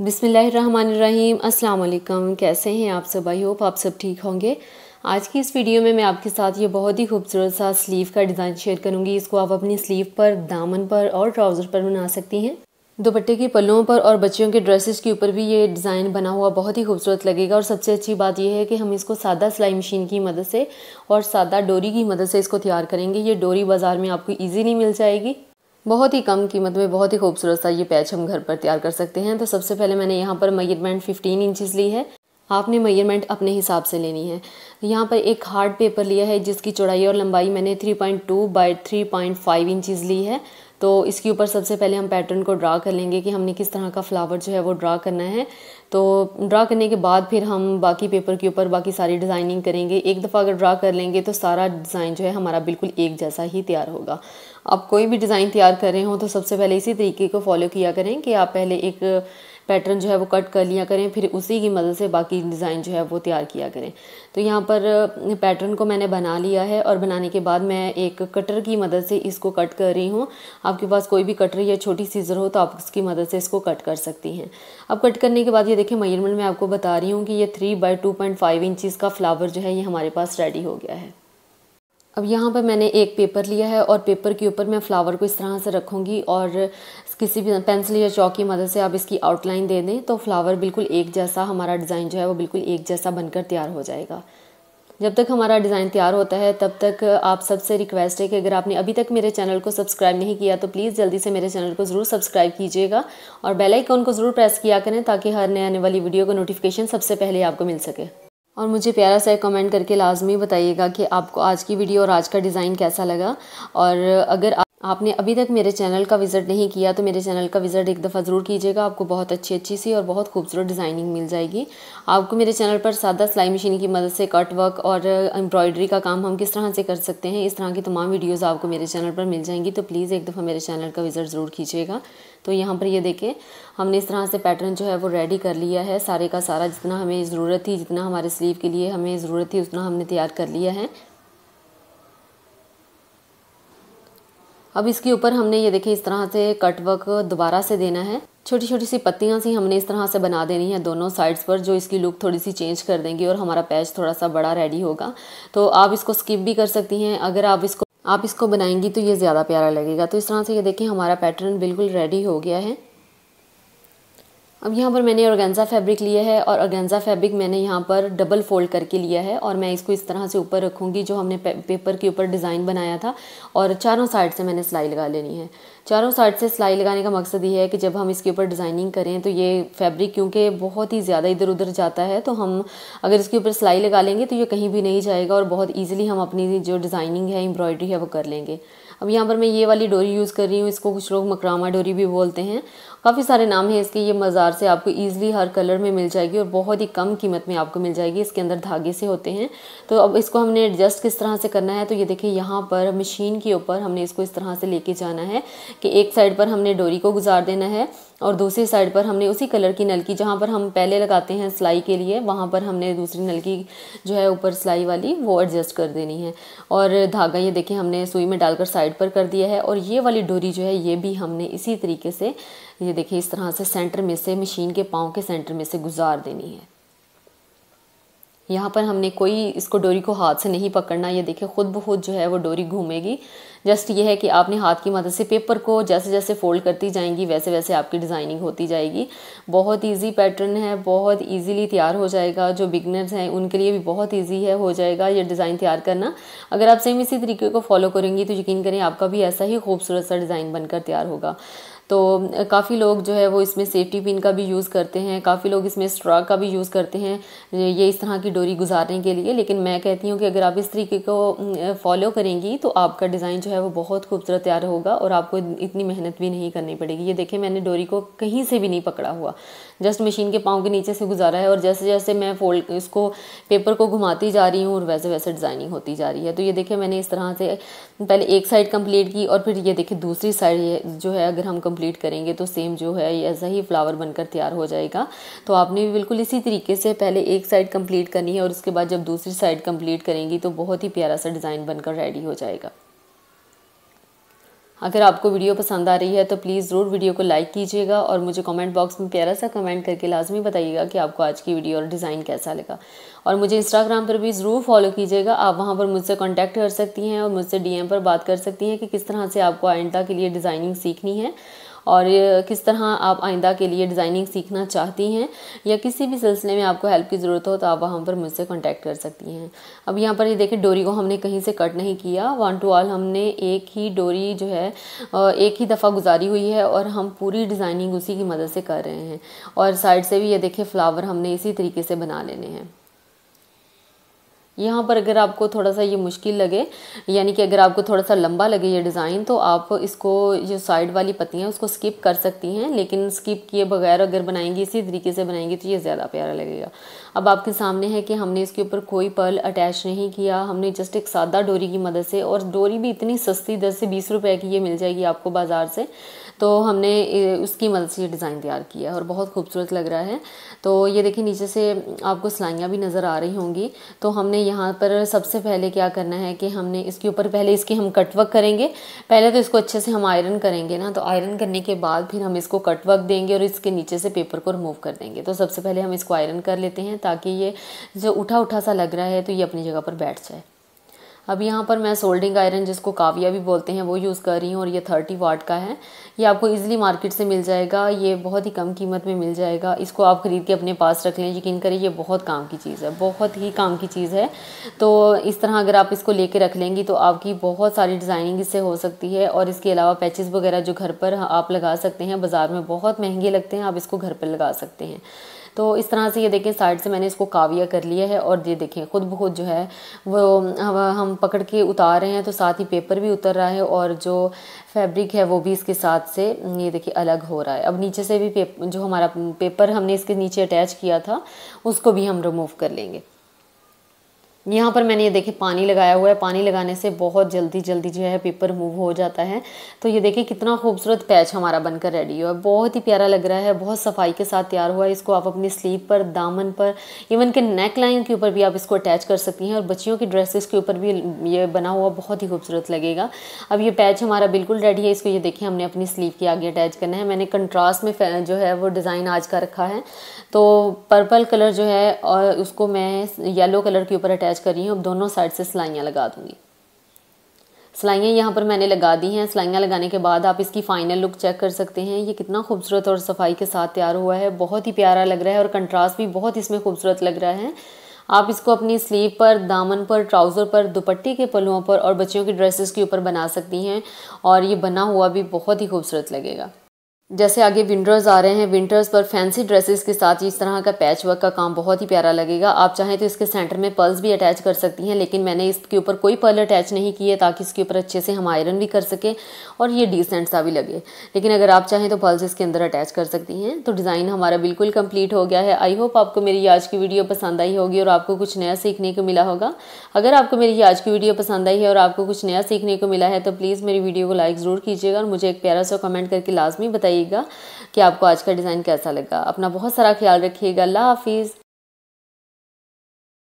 बिसमीम् अल्लाम कैसे हैं आप सब आई होप आप सब ठीक होंगे आज की इस वीडियो में मैं आपके साथ ये बहुत ही खूबसूरत सा स्लीव का डिज़ाइन शेयर करूँगी इसको आप अपनी स्लीव पर दामन पर और ट्राउज़र पर बना सकती हैं दुपट्टे के पल्लों पर और बच्चियों के ड्रेसेस के ऊपर भी ये डिज़ाइन बना हुआ बहुत ही खूबसूरत लगेगा और सबसे अच्छी बात यह है कि हम इसको सादा सिलाई मशीन की मदद से और सादा डोरी की मदद से इसको तैयार करेंगे ये डोरी बाज़ार में आपको ईजी मिल जाएगी बहुत ही कम कीमत में बहुत ही खूबसूरत सा ये पैच हम घर पर तैयार कर सकते हैं तो सबसे पहले मैंने यहाँ पर मयरमेंट 15 इंचज़ ली है आपने मयरमेंट अपने हिसाब से लेनी है यहाँ पर एक हार्ड पेपर लिया है जिसकी चौड़ाई और लंबाई मैंने 3.2 पॉइंट फाइव इंचज़ ली है तो इसके ऊपर सबसे पहले हम पैटर्न को ड्रा कर लेंगे कि हमने किस तरह का फ्लावर जो है वो ड्रा करना है तो ड्रा करने के बाद फिर हम बाकी पेपर के ऊपर बाकी सारी डिज़ाइनिंग करेंगे एक दफ़ा अगर ड्रा कर लेंगे तो सारा डिज़ाइन जो है हमारा बिल्कुल एक जैसा ही तैयार होगा आप कोई भी डिज़ाइन तैयार कर रहे हो तो सबसे पहले इसी तरीके को फॉलो किया करें कि आप पहले एक पैटर्न जो है वो कट कर लिया करें फिर उसी की मदद से बाकी डिज़ाइन जो है वो तैयार किया करें तो यहाँ पर पैटर्न को मैंने बना लिया है और बनाने के बाद मैं एक कटर की मदद से इसको कट कर रही हूँ आपके पास कोई भी कटर या छोटी सीज़र हो तो आप उसकी मदद से इसको कट कर सकती हैं अब कट करने के बाद ये देखें मेजरमेंट मैं आपको बता रही हूँ कि ये three by two point five inches का फ्लावर जो है ये हमारे पास रेडी हो गया है अब यहाँ पर मैंने एक पेपर लिया है और पेपर के ऊपर मैं फ़्लावर को इस तरह से रखूँगी और किसी भी पेंसिल या चौक की मदद से आप इसकी आउटलाइन दे दें तो फ्लावर बिल्कुल एक जैसा हमारा डिज़ाइन जो है वो बिल्कुल एक जैसा बनकर तैयार हो जाएगा जब तक हमारा डिज़ाइन तैयार होता है तब तक आप सबसे रिक्वेस्ट है कि अगर आपने अभी तक मेरे चैनल को सब्सक्राइब नहीं किया तो प्लीज़ जल्दी से मेरे चैनल को ज़रूर सब्सक्राइब कीजिएगा और बेल आइकन को ज़रूर प्रेस किया करें ताकि हर नए आने वाली वीडियो का नोटिफिकेशन सबसे पहले आपको मिल सके और मुझे प्यारा सा कमेंट करके लाजमी बताइएगा कि आपको आज की वीडियो और आज का डिज़ाइन कैसा लगा और अगर आपने अभी तक मेरे चैनल का विज़िट नहीं किया तो मेरे चैनल का विज़िट एक दफ़ा ज़रूर कीजिएगा आपको बहुत अच्छी अच्छी सी और बहुत खूबसूरत डिज़ाइनिंग मिल जाएगी आपको मेरे चैनल पर सादा सिलाई मशीन की मदद से कट वर्क और एम्ब्रॉयडरी का काम हम किस तरह से कर सकते हैं इस तरह की तमाम वीडियोज़ आपको मेरे चैनल पर मिल जाएंगी तो प्लीज़ एक दफ़ा मेरे चैनल का विज़िट ज़रूर कीजिएगा तो यहाँ पर ये देखें हमने इस तरह से पैटर्न जो है वो रेडी कर लिया है सारे का सारा जितना हमें ज़रूरत थी जितना हमारे स्लीव के लिए हमें ज़रूरत थी उतना हमने तैयार कर लिया है अब इसके ऊपर हमने ये देखिए इस तरह से कट वर्क दोबारा से देना है छोटी छोटी सी पत्तियाँ सी हमने इस तरह से बना देनी है दोनों साइड्स पर जो इसकी लुक थोड़ी सी चेंज कर देंगी और हमारा पैच थोड़ा सा बड़ा रेडी होगा तो आप इसको स्किप भी कर सकती हैं अगर आप इसको आप इसको बनाएंगी तो ये ज़्यादा प्यारा लगेगा तो इस तरह से ये देखिए हमारा पैटर्न बिल्कुल रेडी हो गया है अब यहाँ पर मैंने ऑर्गेंजा फैब्रिक लिया है और ऑर्गेंजा फैब्रिक मैंने यहाँ पर डबल फोल्ड करके लिया है और मैं इसको इस तरह से ऊपर रखूँगी जो हमने पेपर के ऊपर डिज़ाइन बनाया था और चारों साइड से मैंने सिलाई लगा लेनी है चारों साइड से सिलाई लगाने का मकसद ये है कि जब हम इसके ऊपर डिज़ाइनिंग करें तो ये फैब्रिक क्योंकि बहुत ही ज़्यादा इधर उधर जाता है तो हम अगर इसके ऊपर सिलाई लगा लेंगे तो ये कहीं भी नहीं जाएगा और बहुत ईजिली हम अपनी जो डिज़ाइनिंग है एम्ब्रॉयडरी है वो कर लेंगे अब यहाँ पर मैं ये वाली डोरी यूज़ कर रही हूँ इसको कुछ लोग मकरामा डोरी भी बोलते हैं काफ़ी सारे नाम हैं इसके ये मज़ार से आपको ईजिली हर कलर में मिल जाएगी और बहुत ही कम कीमत में आपको मिल जाएगी इसके अंदर धागे से होते हैं तो अब इसको हमने एडजस्ट किस तरह से करना है तो ये देखिए यहाँ पर मशीन के ऊपर हमने इसको इस तरह से लेके जाना है कि एक साइड पर हमने डोरी को गुजार देना है और दूसरी साइड पर हमने उसी कलर की नलकी जहाँ पर हम पहले लगाते हैं सिलाई के लिए वहाँ पर हमने दूसरी नलकी जो है ऊपर सिलाई वाली वो एडजस्ट कर देनी है और धागा ये देखिए हमने सुई में डालकर साइड पर कर दिया है और ये वाली डोरी जो है ये भी हमने इसी तरीके से ये देखिए इस तरह से सेंटर में से मशीन के पाँव के सेंटर में से गुजार देनी है यहाँ पर हमने कोई इसको डोरी को हाथ से नहीं पकड़ना ये देखे खुद ब खुद जो है वो डोरी घूमेगी जस्ट ये है कि आपने हाथ की मदद से पेपर को जैसे जैसे फ़ोल्ड करती जाएंगी वैसे वैसे आपकी डिज़ाइनिंग होती जाएगी बहुत इजी पैटर्न है बहुत इजीली तैयार हो जाएगा जो बिगनर्स हैं उनके लिए भी बहुत इजी है हो जाएगा ये डिज़ाइन तैयार करना अगर आप सेम इसी तरीके को फॉलो करेंगी तो यकीन करें आपका भी ऐसा ही खूबसूरत सा डिज़ाइन बनकर तैयार होगा तो काफ़ी लोग जो है वो इसमें सेफ्टी पिन का भी यूज़ करते हैं काफ़ी लोग इसमें स्ट्रा का भी यूज़ करते हैं ये इस तरह की डोरी गुजारने के लिए लेकिन मैं कहती हूँ कि अगर आप इस तरीके को फॉलो करेंगी तो आपका डिज़ाइन जो है वो बहुत खूबसूरत तैयार होगा और आपको इतनी मेहनत भी नहीं करनी पड़ेगी ये देखें मैंने डोरी को कहीं से भी नहीं पकड़ा हुआ जस्ट मशीन के पाँव के नीचे से गुजारा है और जैसे जैसे मैं फोल्ड इसको पेपर को घुमाती जा रही हूँ और वैसे वैसे डिज़ाइनिंग होती जा रही है तो ये देखिए मैंने इस तरह से पहले एक साइड कम्प्लीट की और फिर ये देखिए दूसरी साइड जो है अगर हम कम्प्लीट करेंगे तो सेम जो है ये ऐसा ही फ्लावर बनकर तैयार हो जाएगा तो आपने भी बिल्कुल इसी तरीके से पहले एक साइड कम्प्लीट करनी है और उसके बाद जब दूसरी साइड कम्प्लीट करेंगी तो बहुत ही प्यारा सा डिज़ाइन बनकर रेडी हो जाएगा अगर आपको वीडियो पसंद आ रही है तो प्लीज़ ज़रूर वीडियो को लाइक कीजिएगा और मुझे कमेंट बॉक्स में प्यारा सा कमेंट करके लाजमी बताइएगा कि आपको आज की वीडियो और डिज़ाइन कैसा लगा और मुझे इंस्टाग्राम पर भी ज़रूर फॉलो कीजिएगा आप वहाँ पर मुझसे कॉन्टैक्ट कर सकती हैं और मुझसे डी पर बात कर सकती हैं कि किस तरह से आपको आइंदा के लिए डिज़ाइनिंग सीखनी है और किस तरह आप आइंदा के लिए डिज़ाइनिंग सीखना चाहती हैं या किसी भी सिलसिले में आपको हेल्प की ज़रूरत हो तो आप वहाँ पर मुझसे कॉन्टैक्ट कर सकती हैं अब यहाँ पर ये देखें डोरी को हमने कहीं से कट नहीं किया वन टू ऑल हमने एक ही डोरी जो है एक ही दफ़ा गुजारी हुई है और हम पूरी डिज़ाइनिंग उसी की मदद से कर रहे हैं और साइड से भी ये देखें फ्लावर हमने इसी तरीके से बना लेने हैं यहाँ पर अगर आपको थोड़ा सा ये मुश्किल लगे यानी कि अगर आपको थोड़ा सा लंबा लगे ये डिज़ाइन तो आप इसको जो साइड वाली पत्तियाँ उसको स्किप कर सकती हैं लेकिन स्किप किए बगैर अगर बनाएंगी इसी तरीके से बनाएंगी तो ये ज़्यादा प्यारा लगेगा अब आपके सामने है कि हमने इसके ऊपर कोई पर्ल अटैच नहीं किया हमने जस्ट एक सादा डोरी की मदद से और डोरी भी इतनी सस्ती दस से बीस रुपए की ये मिल जाएगी आपको बाज़ार से तो हमने उसकी मदद से ये डिज़ाइन तैयार किया है और बहुत खूबसूरत लग रहा है तो ये देखिए नीचे से आपको सिलाइयाँ भी नज़र आ रही होंगी तो हमने यहाँ पर सबसे पहले क्या करना है कि हमने इसके ऊपर पहले इसके हम कटवर्क करेंगे पहले तो इसको अच्छे से हम आयरन करेंगे ना तो आयरन करने के बाद फिर हम इसको कटवर्क देंगे और इसके नीचे से पेपर को रिमूव कर देंगे तो सबसे पहले हम इसको आयरन कर लेते हैं ताकि ये जो उठा उठा सा लग रहा है तो ये अपनी जगह पर बैठ जाए अब यहाँ पर मैं सोल्डिंग आयरन जिसको काविया भी बोलते हैं वो यूज़ कर रही हूँ और ये थर्टी वाट का है ये आपको इजीली मार्केट से मिल जाएगा ये बहुत ही कम कीमत में मिल जाएगा इसको आप ख़रीद के अपने पास रख लें यकीन करें ये बहुत काम की चीज़ है बहुत ही काम की चीज़ है तो इस तरह अगर आप इसको ले रख लेंगी तो आपकी बहुत सारी डिज़ाइनिंग इससे हो सकती है और इसके अलावा पैचेज़ वगैरह जो घर पर आप लगा सकते हैं बाज़ार में बहुत महंगे लगते हैं आप इसको घर पर लगा सकते हैं तो इस तरह से ये देखें साइड से मैंने इसको काविया कर लिया है और ये देखें खुद बहुत जो है वो हम पकड़ के उतार रहे हैं तो साथ ही पेपर भी उतर रहा है और जो फैब्रिक है वो भी इसके साथ से ये देखिए अलग हो रहा है अब नीचे से भी पेप जो हमारा पेपर हमने इसके नीचे अटैच किया था उसको भी हम रिमूव कर लेंगे यहाँ पर मैंने ये देखे पानी लगाया हुआ है पानी लगाने से बहुत जल्दी जल्दी जो है पेपर मूव हो जाता है तो ये देखिए कितना खूबसूरत पैच हमारा बनकर रेडी हुआ है बहुत ही प्यारा लग रहा है बहुत सफाई के साथ तैयार हुआ है इसको आप अपनी स्लीव पर दामन पर इवन के नेक लाइन के ऊपर भी आप इसको अटैच कर सकती हैं और बच्चियों की ड्रेसेस के ऊपर भी ये बना हुआ बहुत ही खूबसूरत लगेगा अब ये पैच हमारा बिल्कुल रेडी है इसको ये देखिए हमने अपनी स्लीव के आगे अटैच करना है मैंने कंट्रास्ट में जो है वो डिज़ाइन आज का रखा है तो पर्पल कलर जो है और उसको मैं येलो कलर के ऊपर अटैच अटैच कर रही हूँ अब दोनों साइड से सिलाइयाँ लगा दूँगी सिलाइयाँ यहाँ पर मैंने लगा दी हैं सिलाइयाँ लगाने के बाद आप इसकी फ़ाइनल लुक चेक कर सकते हैं ये कितना खूबसूरत और सफाई के साथ तैयार हुआ है बहुत ही प्यारा लग रहा है और कंट्रास्ट भी बहुत इसमें खूबसूरत लग रहा है आप इसको अपनी स्लीव पर दामन पर ट्राउज़र पर दुपट्टे के पलुओं पर और बच्चियों की ड्रेसेस के ऊपर बना सकती हैं और ये बना हुआ भी बहुत ही खूबसूरत लगेगा जैसे आगे विंटर्स आ रहे हैं विंटर्स पर फैंसी ड्रेसेस के साथ इस तरह का पैच वर्क का काम बहुत ही प्यारा लगेगा आप चाहें तो इसके सेंटर में पर्ल्स भी अटैच कर सकती हैं लेकिन मैंने इसके ऊपर कोई पर्ल अटैच नहीं की है ताकि इसके ऊपर अच्छे से हम आयरन भी कर सकें और ये डिसेंट सा भी लगे लेकिन अगर आप चाहें तो पर्ल्स इसके अंदर अटैच कर सकती हैं तो डिज़ाइन हमारा बिल्कुल कम्प्लीट हो गया है आई होप आपको मेरी आज की वीडियो पसंद आई होगी और आपको कुछ नया सीखने को मिला होगा अगर आपको मेरी आज की वीडियो पसंद आई है और आपको कुछ नया सीखने को मिला है तो प्लीज़ मेरी वीडियो को लाइक ज़रूर कीजिएगा और मुझे एक प्यारा सा कमेंट करके लाजमी बताइए बताइएगा कि आपको आज का डिज़ाइन कैसा लगा अपना बहुत सारा ख्याल रखिएगा ला हाफिज़